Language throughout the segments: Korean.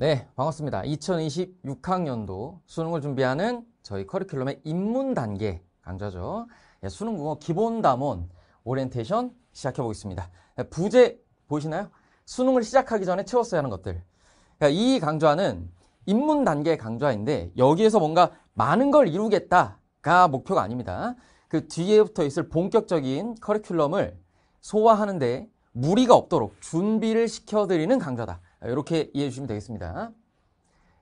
네, 반갑습니다. 2026학년도 수능을 준비하는 저희 커리큘럼의 입문 단계 강좌죠. 예, 수능 국어 기본 담원 오리엔테이션 시작해 보겠습니다. 예, 부제 보이시나요? 수능을 시작하기 전에 채웠어야 하는 것들. 그러니까 이 강좌는 입문 단계 강좌인데 여기에서 뭔가 많은 걸 이루겠다가 목표가 아닙니다. 그 뒤에 붙어 있을 본격적인 커리큘럼을 소화하는데 무리가 없도록 준비를 시켜드리는 강좌다. 이렇게 이해해 주시면 되겠습니다.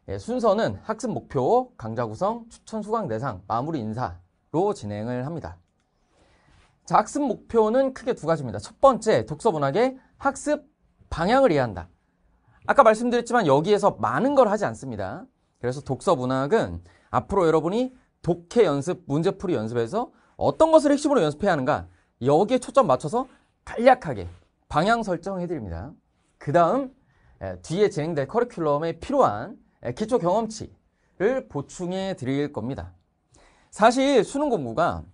예, 순서는 학습 목표, 강좌 구성, 추천 수강 대상, 마무리 인사로 진행을 합니다. 자, 학습 목표는 크게 두 가지입니다. 첫 번째, 독서 문학의 학습 방향을 이해한다. 아까 말씀드렸지만 여기에서 많은 걸 하지 않습니다. 그래서 독서 문학은 앞으로 여러분이 독해 연습, 문제풀이 연습에서 어떤 것을 핵심으로 연습해야 하는가 여기에 초점 맞춰서 간략하게 방향 설정해 드립니다. 그 다음 뒤에 진행될 커리큘럼에 필요한 기초 경험치를 보충해 드릴 겁니다. 사실 수능 공부가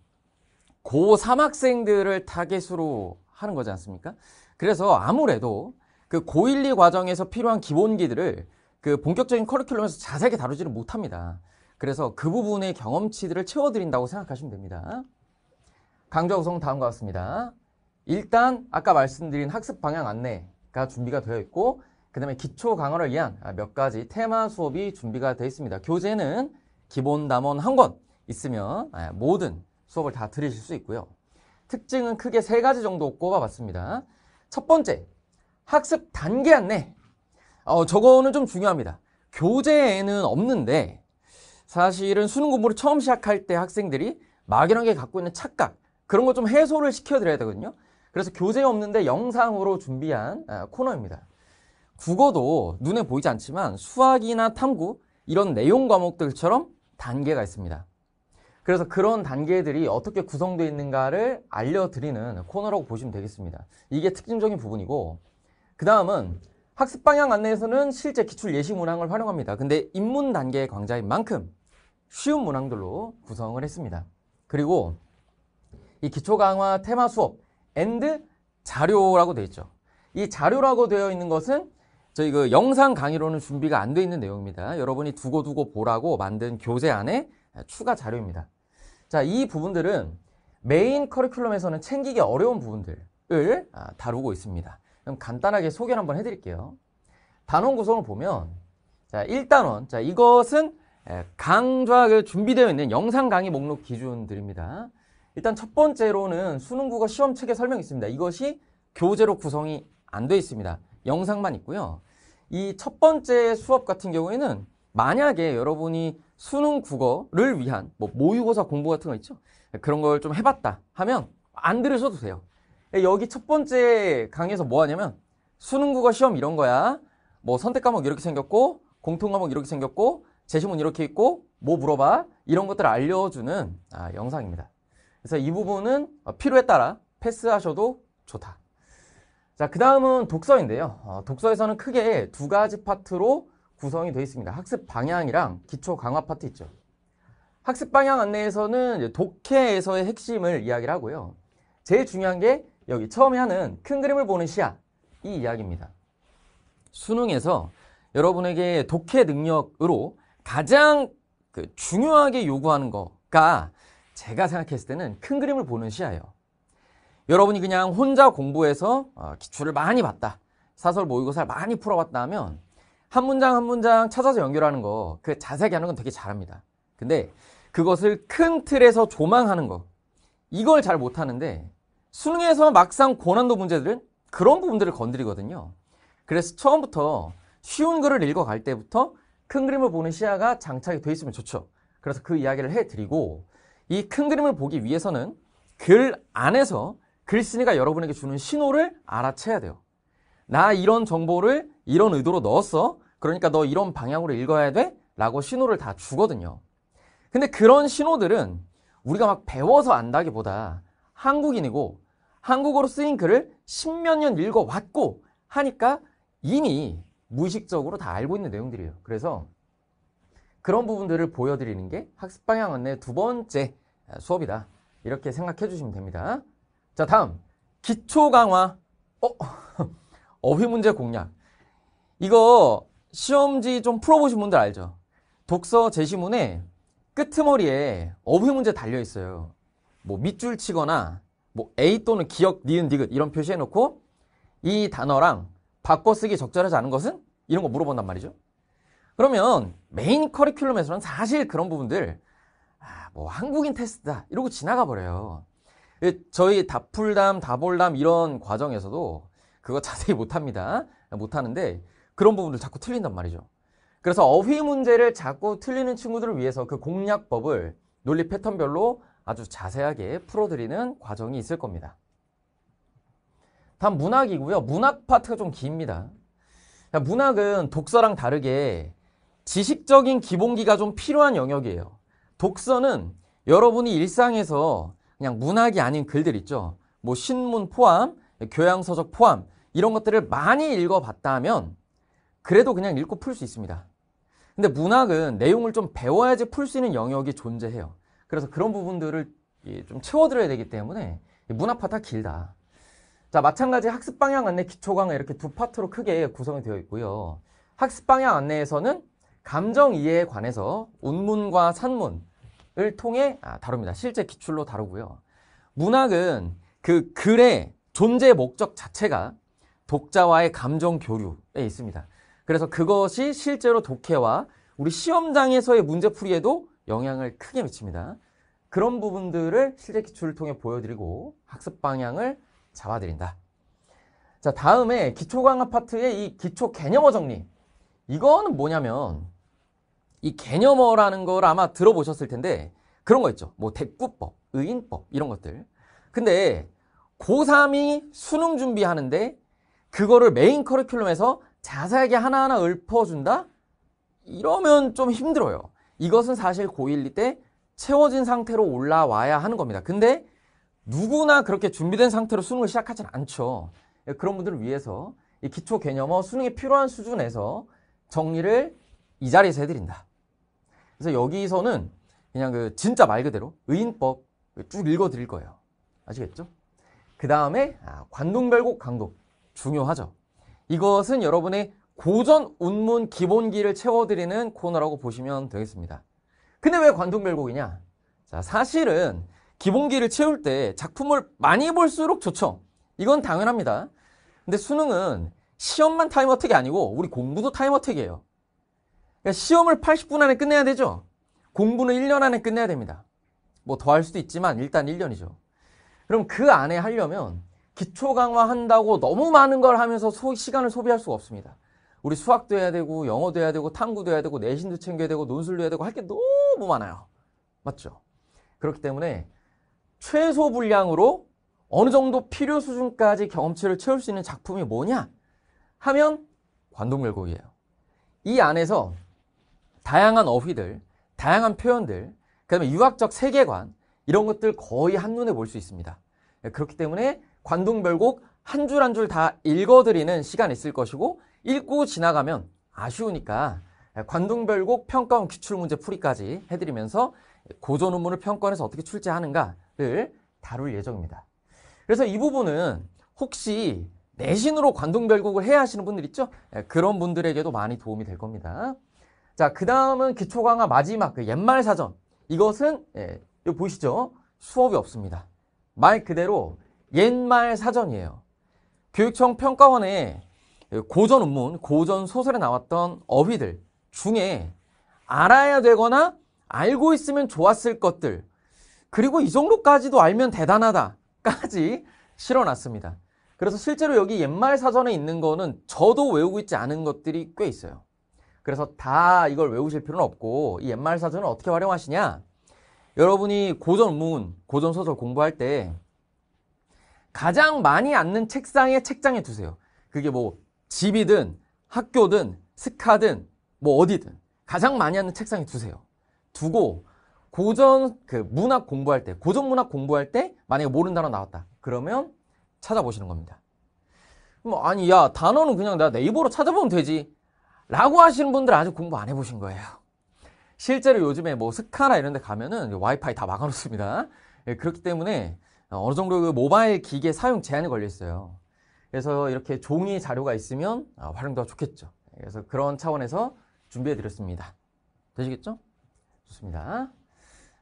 고3학생들을 타겟으로 하는 거지 않습니까? 그래서 아무래도 그 고1, 2 과정에서 필요한 기본기들을 그 본격적인 커리큘럼에서 자세하게 다루지는 못합니다. 그래서 그 부분의 경험치들을 채워드린다고 생각하시면 됩니다. 강좌 구성 다음과 같습니다. 일단 아까 말씀드린 학습 방향 안내가 준비가 되어 있고 그 다음에 기초 강화를 위한 아, 몇 가지 테마 수업이 준비가 되어 있습니다. 교재는 기본 담원 한 권 있으면 아, 모든 수업을 다 들으실 수 있고요. 특징은 크게 세 가지 정도 꼽아봤습니다. 첫 번째, 학습 단계 안내. 어, 저거는 좀 중요합니다. 교재에는 없는데 사실은 수능 공부를 처음 시작할 때 학생들이 막연하게 갖고 있는 착각 그런 거 좀 해소를 시켜드려야 되거든요. 그래서 교재에 없는데 영상으로 준비한 아, 코너입니다. 국어도 눈에 보이지 않지만 수학이나 탐구 이런 내용 과목들처럼 단계가 있습니다. 그래서 그런 단계들이 어떻게 구성되어 있는가를 알려드리는 코너라고 보시면 되겠습니다. 이게 특징적인 부분이고 그 다음은 학습 방향 안내에서는 실제 기출 예시 문항을 활용합니다. 근데 입문 단계의 강좌인 만큼 쉬운 문항들로 구성을 했습니다. 그리고 이 기초 강화 테마 수업 앤드 자료라고 되어 있죠. 이 자료라고 되어 있는 것은 저희 그 영상 강의로는 준비가 안 돼 있는 내용입니다. 여러분이 두고두고 보라고 만든 교재 안에 추가 자료입니다. 자, 이 부분들은 메인 커리큘럼에서는 챙기기 어려운 부분들을 아, 다루고 있습니다. 그럼 간단하게 소개를 한번 해드릴게요. 단원 구성을 보면 자, 1단원. 자, 이것은 강좌에 준비되어 있는 영상 강의 목록 기준들입니다. 일단 첫 번째로는 수능 국어 시험 책에 설명이 있습니다. 이것이 교재로 구성이 안 돼 있습니다. 영상만 있고요. 이 첫 번째 수업 같은 경우에는 만약에 여러분이 수능 국어를 위한 뭐 모의고사 공부 같은 거 있죠? 그런 걸 좀 해봤다 하면 안 들으셔도 돼요. 여기 첫 번째 강의에서 뭐 하냐면 수능 국어 시험 이런 거야. 뭐 선택 과목 이렇게 생겼고 공통 과목 이렇게 생겼고 제시문 이렇게 있고 뭐 물어봐 이런 것들을 알려주는 아, 영상입니다. 그래서 이 부분은 필요에 따라 패스하셔도 좋다. 자, 그 다음은 독서인데요. 어, 독서에서는 크게 두 가지 파트로 구성이 되어 있습니다. 학습 방향이랑 기초 강화 파트 있죠. 학습 방향 안내에서는 독해에서의 핵심을 이야기를 하고요. 제일 중요한 게 여기 처음에 하는 큰 그림을 보는 시야 이 이야기입니다. 수능에서 여러분에게 독해 능력으로 가장 그 중요하게 요구하는 거가 제가 생각했을 때는 큰 그림을 보는 시야예요. 여러분이 그냥 혼자 공부해서 아, 기출을 많이 봤다. 사설 모의고사를 많이 풀어봤다 하면 한 문장 한 문장 찾아서 연결하는 거 그 자세하게 하는 건 되게 잘합니다. 근데 그것을 큰 틀에서 조망하는 거 이걸 잘 못하는데 수능에서 막상 고난도 문제들은 그런 부분들을 건드리거든요. 그래서 처음부터 쉬운 글을 읽어갈 때부터 큰 그림을 보는 시야가 장착이 돼 있으면 좋죠. 그래서 그 이야기를 해드리고 이 큰 그림을 보기 위해서는 글 안에서 글쓴이가 여러분에게 주는 신호를 알아채야 돼요. 나 이런 정보를 이런 의도로 넣었어. 그러니까 너 이런 방향으로 읽어야 돼. 라고 신호를 다 주거든요. 근데 그런 신호들은 우리가 막 배워서 안다기보다 한국인이고 한국어로 쓰인 글을 십몇 년 읽어왔고 하니까 이미 무의식적으로 다 알고 있는 내용들이에요. 그래서 그런 부분들을 보여드리는 게 학습 방향 안내 두 번째 수업이다. 이렇게 생각해 주시면 됩니다. 자, 다음. 기초 강화. 어? 어휘 문제 공략. 이거 시험지 좀 풀어보신 분들 알죠? 독서 제시문에 끄트머리에 어휘 문제 달려 있어요. 뭐 밑줄 치거나 뭐 A 또는 기억, 니은, 디귿 이런 표시해놓고 이 단어랑 바꿔쓰기 적절하지 않은 것은? 이런 거 물어본단 말이죠. 그러면 메인 커리큘럼에서는 사실 그런 부분들 아, 뭐 한국인 테스트다 이러고 지나가 버려요. 예, 저희 다풀담, 다볼담 이런 과정에서도 그거 자세히 못합니다. 못하는데 그런 부분들 자꾸 틀린단 말이죠. 그래서 어휘 문제를 자꾸 틀리는 친구들을 위해서 그 공략법을 논리 패턴별로 아주 자세하게 풀어드리는 과정이 있을 겁니다. 다음 문학이고요. 문학 파트가 좀 깁니다. 문학은 독서랑 다르게 지식적인 기본기가 좀 필요한 영역이에요. 독서는 여러분이 일상에서 그냥 문학이 아닌 글들 있죠. 뭐 신문 포함, 교양서적 포함 이런 것들을 많이 읽어봤다면 그래도 그냥 읽고 풀 수 있습니다. 근데 문학은 내용을 좀 배워야지 풀 수 있는 영역이 존재해요. 그래서 그런 부분들을 좀 채워드려야 되기 때문에 문학파 다 길다. 자, 마찬가지 학습 방향 안내 기초 강의 이렇게 두 파트로 크게 구성이 되어 있고요. 학습 방향 안내에서는 감정 이해에 관해서 운문과 산문, 을 통해 아, 다룹니다. 실제 기출로 다루고요. 문학은 그 글의 존재 목적 자체가 독자와의 감정 교류에 있습니다. 그래서 그것이 실제로 독해와 우리 시험장에서의 문제풀이에도 영향을 크게 미칩니다. 그런 부분들을 실제 기출을 통해 보여드리고 학습 방향을 잡아드린다. 자, 다음에 기초강화 파트의 이 기초 개념어 정리. 이거는 뭐냐면 이 개념어라는 걸 아마 들어보셨을 텐데 그런 거 있죠. 뭐 대꾸법, 의인법 이런 것들. 근데 고3이 수능 준비하는데 그거를 메인 커리큘럼에서 자세하게 하나하나 읊어준다? 이러면 좀 힘들어요. 이것은 사실 고1 때 채워진 상태로 올라와야 하는 겁니다. 근데 누구나 그렇게 준비된 상태로 수능을 시작하진 않죠. 그런 분들을 위해서 기초 개념어 수능에 필요한 수준에서 정리를 이 자리에서 해드린다. 그래서 여기서는 그냥 그 진짜 말 그대로 의인법 쭉 읽어드릴 거예요. 아시겠죠? 그 다음에 아, 관동별곡 강도 중요하죠. 이것은 여러분의 고전 운문 기본기를 채워드리는 코너라고 보시면 되겠습니다. 근데 왜 관동별곡이냐? 자, 사실은 기본기를 채울 때 작품을 많이 볼수록 좋죠. 이건 당연합니다. 근데 수능은 시험만 타임 어택이 아니고 우리 공부도 타임 어택이에요. 그러니까 시험을 80분 안에 끝내야 되죠. 공부는 1년 안에 끝내야 됩니다. 뭐 더 할 수도 있지만 일단 1년이죠. 그럼 그 안에 하려면 기초 강화한다고 너무 많은 걸 하면서 소, 시간을 소비할 수가 없습니다. 우리 수학도 해야 되고 영어도 해야 되고 탐구도 해야 되고 내신도 챙겨야 되고 논술도 해야 되고 할 게 너무 많아요. 맞죠? 그렇기 때문에 최소 분량으로 어느 정도 필요 수준까지 경험치를 채울 수 있는 작품이 뭐냐 하면 관동별곡이에요이 안에서 다양한 어휘들, 다양한 표현들, 그다음에 유학적 세계관 이런 것들 거의 한눈에 볼 수 있습니다. 예, 그렇기 때문에 관동별곡 한 줄 한 줄 다 읽어드리는 시간이 있을 것이고 읽고 지나가면 아쉬우니까 예, 관동별곡 평가원 기출문제 풀이까지 해드리면서 고전 논문을 평가원에서 어떻게 출제하는가를 다룰 예정입니다. 그래서 이 부분은 혹시 내신으로 관동별곡을 해야 하시는 분들 있죠? 예, 그런 분들에게도 많이 도움이 될 겁니다. 자, 그 다음은 기초 강화 마지막 그 옛말 사전. 이것은 예, 이거 보시죠. 수업이 없습니다. 말 그대로 옛말 사전이에요. 교육청 평가원에 그 고전 논문, 고전 소설에 나왔던 어휘들 중에 알아야 되거나 알고 있으면 좋았을 것들 그리고 이 정도까지도 알면 대단하다까지 실어놨습니다. 그래서 실제로 여기 옛말 사전에 있는 거는 저도 외우고 있지 않은 것들이 꽤 있어요. 그래서 다 이걸 외우실 필요는 없고 이 옛말 사전을 어떻게 활용하시냐? 여러분이 고전 문 고전 소설 공부할 때 가장 많이 앉는 책상에 책장에 두세요. 그게 뭐 집이든 학교든 스카든 뭐 어디든 가장 많이 앉는 책상에 두세요. 두고 고전 그 문학 공부할 때 고전 문학 공부할 때 만약에 모르는 단어 나왔다 그러면 찾아보시는 겁니다. 뭐 아니 야 단어는 그냥 내가 네이버로 찾아보면 되지 라고 하시는 분들 아직 공부 안 해보신 거예요. 실제로 요즘에 뭐 스카나 이런 데 가면은 와이파이 다 막아놓습니다. 예, 그렇기 때문에 어느 정도 그 모바일 기계 사용 제한이 걸려 있어요. 그래서 이렇게 종이 자료가 있으면 아, 활용도가 좋겠죠. 예, 그래서 그런 차원에서 준비해 드렸습니다. 되시겠죠? 좋습니다.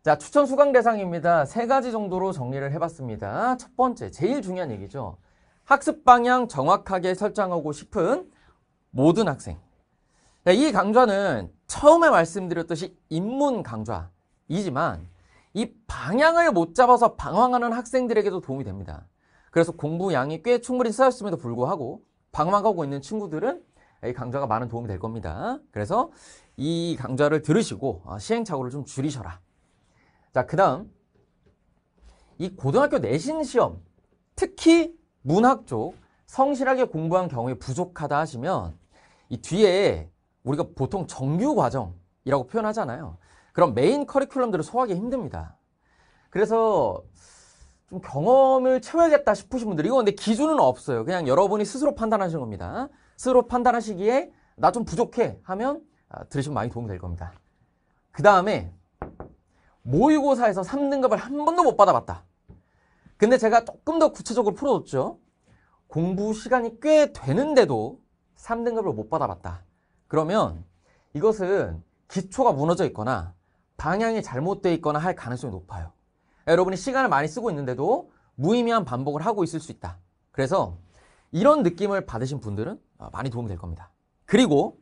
자, 추천 수강 대상입니다. 세 가지 정도로 정리를 해봤습니다. 첫 번째, 제일 중요한 얘기죠. 학습 방향 정확하게 설정하고 싶은 모든 학생. 네, 이 강좌는 처음에 말씀드렸듯이 입문 강좌이지만 이 방향을 못 잡아서 방황하는 학생들에게도 도움이 됩니다. 그래서 공부량이 꽤 충분히 쌓였음에도 불구하고 방황하고 있는 친구들은 이 강좌가 많은 도움이 될 겁니다. 그래서 이 강좌를 들으시고 아, 시행착오를 좀 줄이셔라. 자, 그 다음 이 고등학교 내신 시험 특히 문학 쪽 성실하게 공부한 경우에 부족하다 하시면 이 뒤에 우리가 보통 정규 과정이라고 표현하잖아요. 그럼 메인 커리큘럼들을 소화하기 힘듭니다. 그래서 좀 경험을 채워야겠다 싶으신 분들 이거 근데 기준은 없어요. 그냥 여러분이 스스로 판단하시는 겁니다. 스스로 판단하시기에 나 좀 부족해 하면 아, 들으시면 많이 도움이 될 겁니다. 그 다음에 모의고사에서 3등급을 한 번도 못 받아봤다. 근데 제가 조금 더 구체적으로 풀어줬죠. 공부 시간이 꽤 되는데도 3등급을 못 받아봤다. 그러면 이것은 기초가 무너져 있거나 방향이 잘못되어 있거나 할 가능성이 높아요. 여러분이 시간을 많이 쓰고 있는데도 무의미한 반복을 하고 있을 수 있다. 그래서 이런 느낌을 받으신 분들은 아, 많이 도움이 될 겁니다. 그리고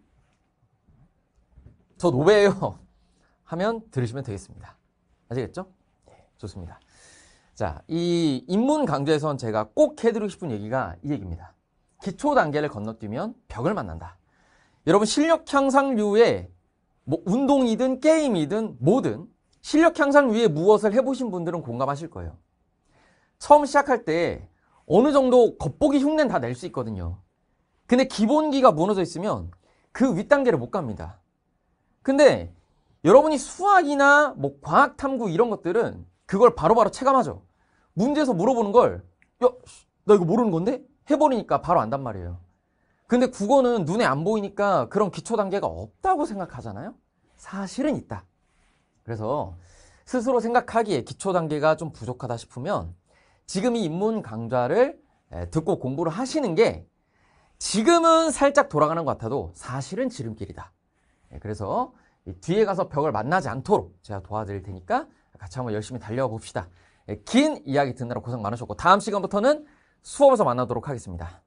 저 노베예요 하면 들으시면 되겠습니다. 아시겠죠? 네, 좋습니다. 자, 이 입문 강좌에선 제가 꼭 해드리고 싶은 얘기가 이 얘기입니다. 기초 단계를 건너뛰면 벽을 만난다. 여러분 실력 향상 류에 뭐 운동이든 게임이든 뭐든 실력 향상 위에 무엇을 해보신 분들은 공감하실 거예요. 처음 시작할 때 어느 정도 겉보기 흉내는 다 낼 수 있거든요. 근데 기본기가 무너져 있으면 그 윗단계를 못 갑니다. 근데 여러분이 수학이나 뭐 과학 탐구 이런 것들은 그걸 바로바로 바로 체감하죠. 문제에서 물어보는 걸, 야, 나 이거 모르는 건데? 해버리니까 바로 안단 말이에요. 근데 국어는 눈에 안 보이니까 그런 기초 단계가 없다고 생각하잖아요. 사실은 있다. 그래서 스스로 생각하기에 기초 단계가 좀 부족하다 싶으면 지금 이입문 강좌를 듣고 공부를 하시는 게 지금은 살짝 돌아가는 것 같아도 사실은 지름길이다. 예, 그래서 뒤에 가서 벽을 만나지 않도록 제가 도와드릴 테니까 같이 한번 열심히 달려봅시다. 예, 긴 이야기 듣느라 고생 많으셨고 다음 시간부터는 수업에서 만나도록 하겠습니다.